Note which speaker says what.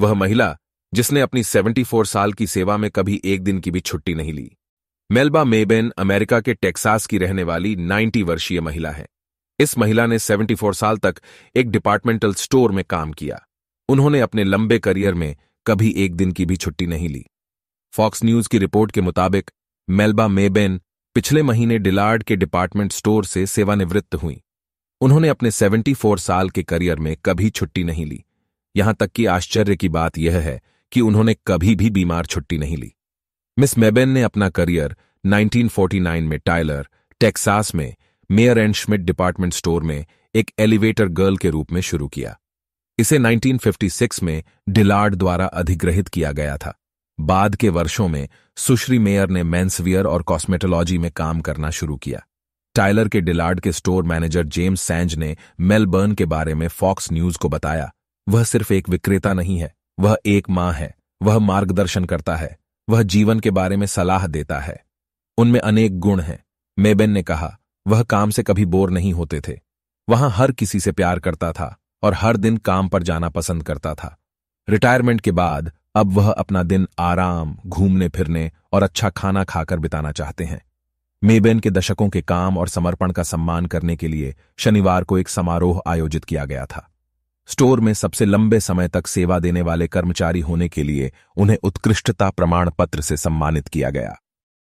Speaker 1: वह महिला जिसने अपनी 74 साल की सेवा में कभी एक दिन की भी छुट्टी नहीं ली मेल्बा मेबेन अमेरिका के टेक्सास की रहने वाली 90 वर्षीय महिला है इस महिला ने 74 साल तक एक डिपार्टमेंटल स्टोर में काम किया उन्होंने अपने लंबे करियर में कभी एक दिन की भी छुट्टी नहीं ली फॉक्स न्यूज की रिपोर्ट के मुताबिक मेल्बा मेबेन पिछले महीने डिलार्ड के डिपार्टमेंट स्टोर से सेवानिवृत्त हुई उन्होंने अपने 74 साल के करियर में कभी छुट्टी नहीं ली यहां तक कि आश्चर्य की बात यह है कि उन्होंने कभी भी बीमार छुट्टी नहीं ली मिस मेबेन ने अपना करियर 1949 में टाइलर टेक्सास में Mayer and Schmidt department store में एक एलिवेटर गर्ल के रूप में शुरू किया इसे 1956 में डिलार्ड द्वारा अधिग्रहित किया गया था बाद के वर्षों में सुश्री मेयर ने मैंसवियर और कॉस्मेटोलॉजी में काम करना शुरू किया टाइलर के डिलार्ड के स्टोर मैनेजर जेम्स सैंज ने मेलबर्न के बारे में फॉक्स न्यूज को बताया वह सिर्फ एक विक्रेता नहीं है वह एक मां है वह मार्गदर्शन करता है वह जीवन के बारे में सलाह देता है उनमें अनेक गुण हैं मेबेन ने कहा वह काम से कभी बोर नहीं होते थे वहां हर किसी से प्यार करता था और हर दिन काम पर जाना पसंद करता था रिटायरमेंट के बाद अब वह अपना दिन आराम घूमने फिरने और अच्छा खाना खाकर बिताना चाहते हैं मेबेन के दशकों के काम और समर्पण का सम्मान करने के लिए शनिवार को एक समारोह आयोजित किया गया था स्टोर में सबसे लंबे समय तक सेवा देने वाले कर्मचारी होने के लिए उन्हें उत्कृष्टता प्रमाण पत्र से सम्मानित किया गया